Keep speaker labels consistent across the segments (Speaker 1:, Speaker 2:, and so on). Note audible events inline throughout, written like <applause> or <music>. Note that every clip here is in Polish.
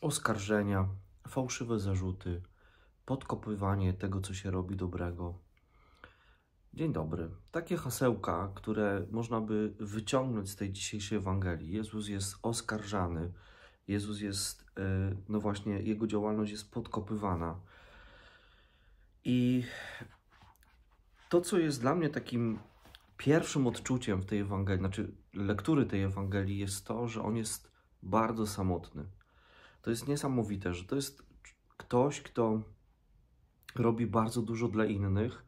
Speaker 1: oskarżenia, fałszywe zarzuty, podkopywanie tego, co się robi dobrego. Dzień dobry. Takie hasełka, które można by wyciągnąć z tej dzisiejszej Ewangelii. Jezus jest oskarżany, Jezus jest, e, no właśnie, jego działalność jest podkopywana. I to, co jest dla mnie takim pierwszym odczuciem w tej Ewangelii, znaczy lektury tej Ewangelii, jest to, że on jest bardzo samotny. To jest niesamowite, że to jest ktoś, kto robi bardzo dużo dla innych.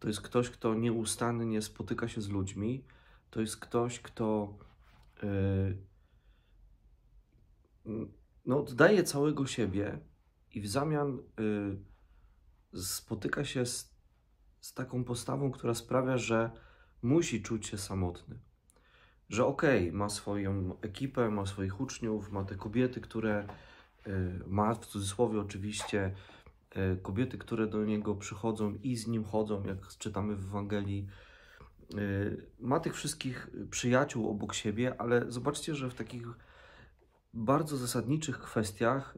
Speaker 1: To jest ktoś, kto nieustannie spotyka się z ludźmi. To jest ktoś, kto yy, no, daje całego siebie i w zamian yy, spotyka się z, z taką postawą, która sprawia, że musi czuć się samotny. Że okej, okay, ma swoją ekipę, ma swoich uczniów, ma te kobiety, które E, ma, w cudzysłowie oczywiście, e, kobiety, które do niego przychodzą i z nim chodzą, jak czytamy w Ewangelii, e, ma tych wszystkich przyjaciół obok siebie, ale zobaczcie, że w takich bardzo zasadniczych kwestiach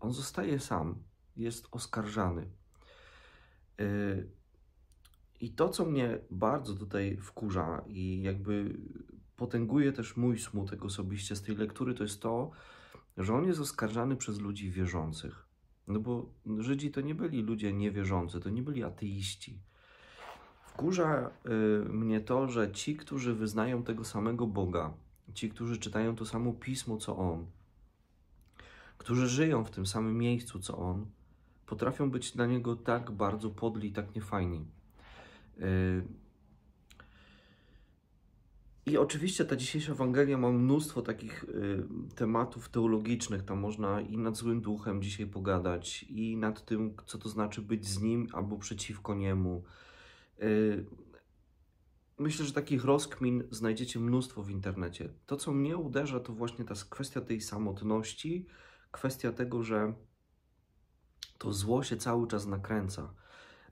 Speaker 1: on zostaje sam, jest oskarżany. I to, co mnie bardzo tutaj wkurza i jakby potęguje też mój smutek osobiście z tej lektury, to jest to, że on jest oskarżany przez ludzi wierzących. No bo Żydzi to nie byli ludzie niewierzący, to nie byli ateiści. Wkurza y, mnie to, że ci, którzy wyznają tego samego Boga, ci, którzy czytają to samo pismo co on, którzy żyją w tym samym miejscu co on, potrafią być dla niego tak bardzo podli, tak niefajni. Y, i oczywiście ta dzisiejsza Ewangelia ma mnóstwo takich y, tematów teologicznych. Tam można i nad złym duchem dzisiaj pogadać, i nad tym, co to znaczy być z nim albo przeciwko niemu. Y, myślę, że takich rozkmin znajdziecie mnóstwo w internecie. To, co mnie uderza, to właśnie ta kwestia tej samotności, kwestia tego, że to zło się cały czas nakręca.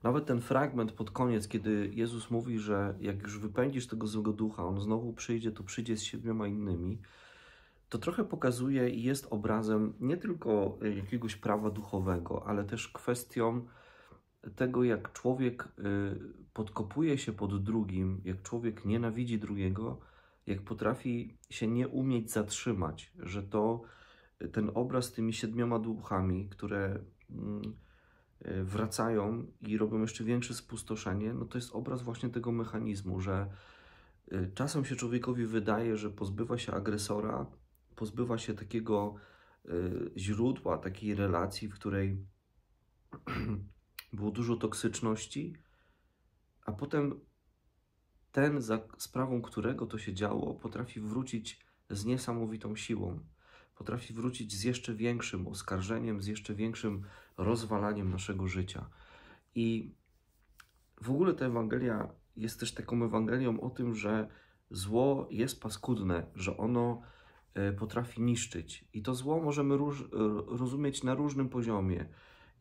Speaker 1: Nawet ten fragment pod koniec, kiedy Jezus mówi, że jak już wypędzisz tego złego ducha, on znowu przyjdzie, to przyjdzie z siedmioma innymi, to trochę pokazuje i jest obrazem nie tylko e, jakiegoś prawa duchowego, ale też kwestią tego, jak człowiek e, podkopuje się pod drugim, jak człowiek nienawidzi drugiego, jak potrafi się nie umieć zatrzymać, że to ten obraz tymi siedmioma duchami, które mm, E, wracają i robią jeszcze większe spustoszenie, no to jest obraz właśnie tego mechanizmu, że e, czasem się człowiekowi wydaje, że pozbywa się agresora, pozbywa się takiego e, źródła, takiej relacji, w której <clears throat> było dużo toksyczności, a potem ten, za sprawą którego to się działo, potrafi wrócić z niesamowitą siłą. Potrafi wrócić z jeszcze większym oskarżeniem, z jeszcze większym rozwalaniem naszego życia. I w ogóle ta Ewangelia jest też taką Ewangelią o tym, że zło jest paskudne, że ono e, potrafi niszczyć. I to zło możemy e, rozumieć na różnym poziomie.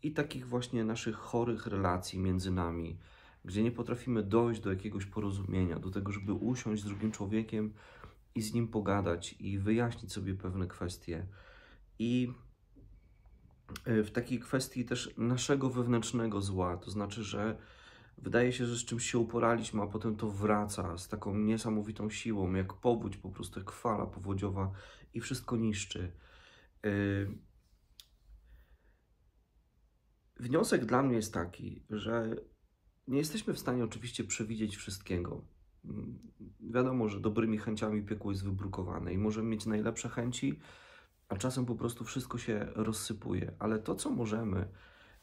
Speaker 1: I takich właśnie naszych chorych relacji między nami, gdzie nie potrafimy dojść do jakiegoś porozumienia, do tego, żeby usiąść z drugim człowiekiem i z nim pogadać i wyjaśnić sobie pewne kwestie. I E, w takiej kwestii też naszego wewnętrznego zła. To znaczy, że wydaje się, że z czymś się uporaliśmy, a potem to wraca z taką niesamowitą siłą, jak powódź, po prostu jak fala powodziowa i wszystko niszczy. E, wniosek dla mnie jest taki, że nie jesteśmy w stanie oczywiście przewidzieć wszystkiego. Mm, wiadomo, że dobrymi chęciami piekło jest wybrukowane i możemy mieć najlepsze chęci, a czasem po prostu wszystko się rozsypuje. Ale to, co możemy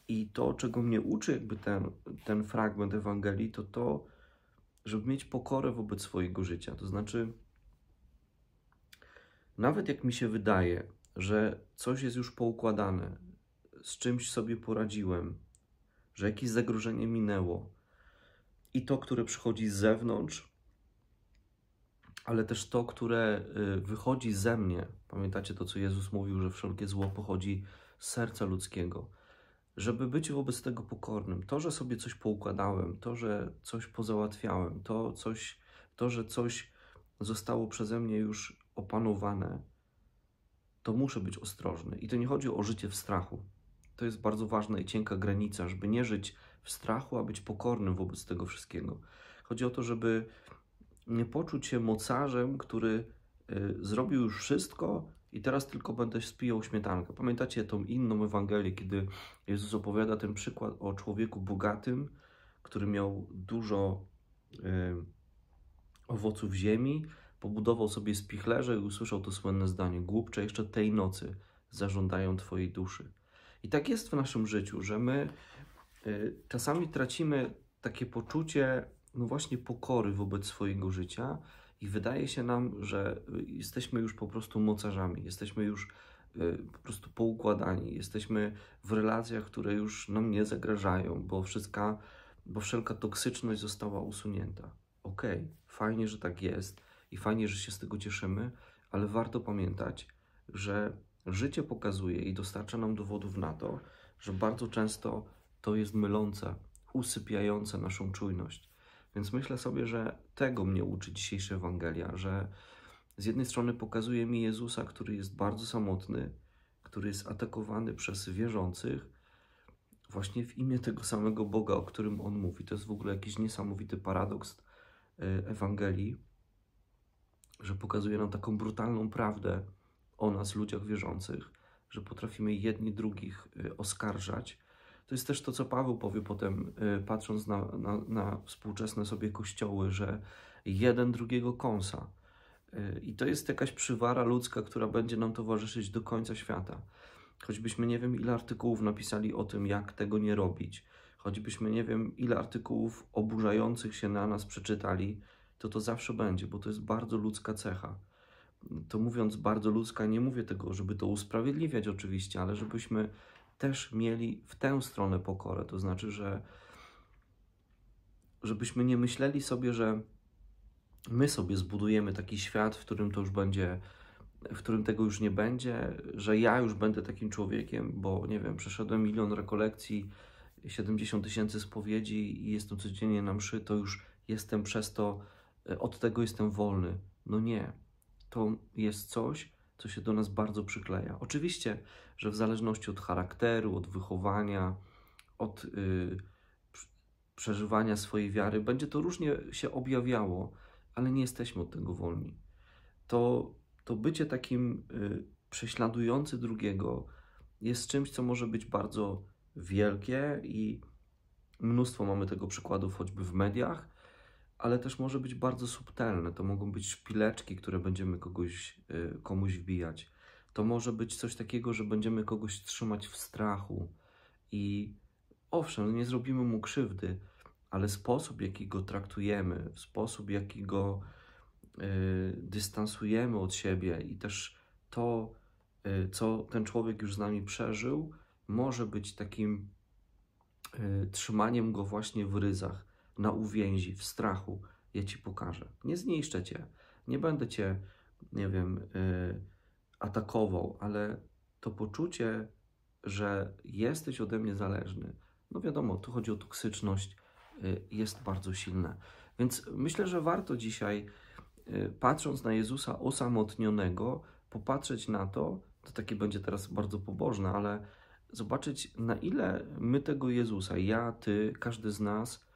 Speaker 1: i to, czego mnie uczy jakby ten, ten fragment Ewangelii, to to, żeby mieć pokorę wobec swojego życia. To znaczy, nawet jak mi się wydaje, że coś jest już poukładane, z czymś sobie poradziłem, że jakieś zagrożenie minęło i to, które przychodzi z zewnątrz, ale też to, które y, wychodzi ze mnie. Pamiętacie to, co Jezus mówił, że wszelkie zło pochodzi z serca ludzkiego. Żeby być wobec tego pokornym, to, że sobie coś poukładałem, to, że coś pozałatwiałem, to, coś, to że coś zostało przeze mnie już opanowane, to muszę być ostrożny. I to nie chodzi o życie w strachu. To jest bardzo ważna i cienka granica, żeby nie żyć w strachu, a być pokornym wobec tego wszystkiego. Chodzi o to, żeby poczuć się mocarzem, który y, zrobił już wszystko i teraz tylko będę spijał śmietankę. Pamiętacie tą inną Ewangelię, kiedy Jezus opowiada ten przykład o człowieku bogatym, który miał dużo y, owoców ziemi, pobudował sobie spichlerze i usłyszał to słynne zdanie: Głupcze, jeszcze tej nocy zażądają Twojej duszy. I tak jest w naszym życiu, że my y, czasami tracimy takie poczucie no właśnie pokory wobec swojego życia i wydaje się nam, że y, jesteśmy już po prostu mocarzami, jesteśmy już y, po prostu poukładani, jesteśmy w relacjach, które już nam nie zagrażają, bo, wszystka, bo wszelka toksyczność została usunięta. Okej, okay, fajnie, że tak jest i fajnie, że się z tego cieszymy, ale warto pamiętać, że życie pokazuje i dostarcza nam dowodów na to, że bardzo często to jest mylące, usypiające naszą czujność więc myślę sobie, że tego mnie uczy dzisiejsza Ewangelia, że z jednej strony pokazuje mi Jezusa, który jest bardzo samotny, który jest atakowany przez wierzących, właśnie w imię tego samego Boga, o którym on mówi. To jest w ogóle jakiś niesamowity paradoks y, Ewangelii, że pokazuje nam taką brutalną prawdę o nas, ludziach wierzących, że potrafimy jedni drugich y, oskarżać to jest też to, co Paweł powie potem, y, patrząc na, na, na współczesne sobie kościoły, że jeden drugiego kąsa. Y, I to jest jakaś przywara ludzka, która będzie nam towarzyszyć do końca świata. Choćbyśmy nie wiem, ile artykułów napisali o tym, jak tego nie robić, choćbyśmy nie wiem, ile artykułów oburzających się na nas przeczytali, to to zawsze będzie, bo to jest bardzo ludzka cecha. To mówiąc bardzo ludzka, nie mówię tego, żeby to usprawiedliwiać oczywiście, ale żebyśmy też mieli w tę stronę pokorę. To znaczy, że żebyśmy nie myśleli sobie, że my sobie zbudujemy taki świat, w którym to już będzie, w którym tego już nie będzie, że ja już będę takim człowiekiem, bo nie wiem, przeszedłem milion rekolekcji, 70 tysięcy spowiedzi i jestem codziennie na mszy, to już jestem przez to, e, od tego jestem wolny. No nie. To jest coś, co się do nas bardzo przykleja. Oczywiście, że w zależności od charakteru, od wychowania, od y, przeżywania swojej wiary, będzie to różnie się objawiało, ale nie jesteśmy od tego wolni. To, to bycie takim yy, prześladujący drugiego jest czymś, co może być bardzo wielkie i mnóstwo mamy tego przykładów choćby w mediach, ale też może być bardzo subtelne. To mogą być szpileczki, które będziemy kogoś, y, komuś wbijać. To może być coś takiego, że będziemy kogoś trzymać w strachu i owszem, no nie zrobimy mu krzywdy, ale sposób, jaki go traktujemy, sposób, jaki go y, dystansujemy od siebie i też to, y, co ten człowiek już z nami przeżył, może być takim y, trzymaniem go właśnie w ryzach na uwięzi, w strachu, ja Ci pokażę. Nie zniszczę Cię, nie będę Cię, nie wiem, yy, atakował, ale to poczucie, że jesteś ode mnie zależny, no wiadomo, tu chodzi o toksyczność, yy, jest bardzo silne. Więc myślę, że warto dzisiaj, yy, patrząc na Jezusa osamotnionego, popatrzeć na to, to takie będzie teraz bardzo pobożne, ale zobaczyć, na ile my tego Jezusa, ja, ty, każdy z nas,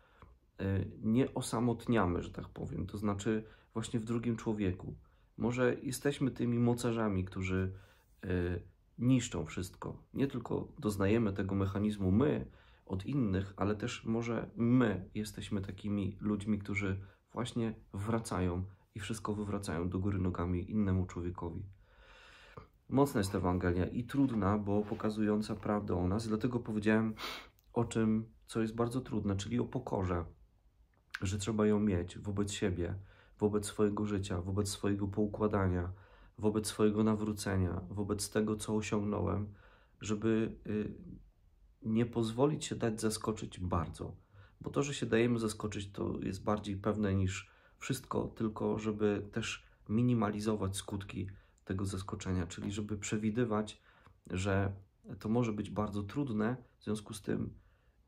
Speaker 1: E, nie osamotniamy, że tak powiem, to znaczy właśnie w drugim człowieku. Może jesteśmy tymi mocarzami, którzy e, niszczą wszystko. Nie tylko doznajemy tego mechanizmu my od innych, ale też może my jesteśmy takimi ludźmi, którzy właśnie wracają i wszystko wywracają do góry nogami innemu człowiekowi. Mocna jest Ewangelia i trudna, bo pokazująca prawdę o nas, dlatego powiedziałem o czym, co jest bardzo trudne, czyli o pokorze że trzeba ją mieć wobec siebie, wobec swojego życia, wobec swojego poukładania, wobec swojego nawrócenia, wobec tego, co osiągnąłem, żeby y, nie pozwolić się dać zaskoczyć bardzo. Bo to, że się dajemy zaskoczyć, to jest bardziej pewne niż wszystko, tylko żeby też minimalizować skutki tego zaskoczenia, czyli żeby przewidywać, że to może być bardzo trudne, w związku z tym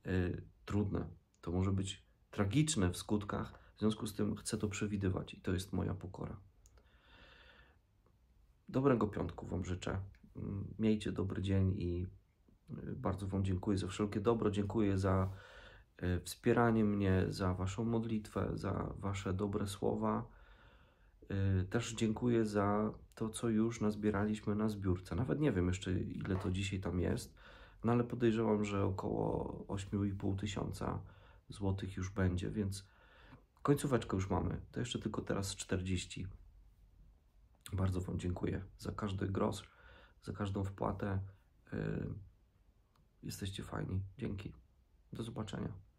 Speaker 1: yy, trudne, to może być tragiczne w skutkach, w związku z tym chcę to przewidywać i to jest moja pokora. Dobrego piątku Wam życzę. Mm, miejcie dobry dzień i y, bardzo Wam dziękuję za wszelkie dobro. Dziękuję za y, wspieranie mnie, za Waszą modlitwę, za Wasze dobre słowa. Y, też dziękuję za to, co już nazbieraliśmy na zbiórce. Nawet nie wiem jeszcze, ile to dzisiaj tam jest, no ale podejrzewam, że około 8,5 tysiąca złotych już będzie, więc końcóweczkę już mamy. To jeszcze tylko teraz 40. Bardzo Wam dziękuję za każdy grosz, za każdą wpłatę. Y, jesteście fajni. Dzięki. Do zobaczenia.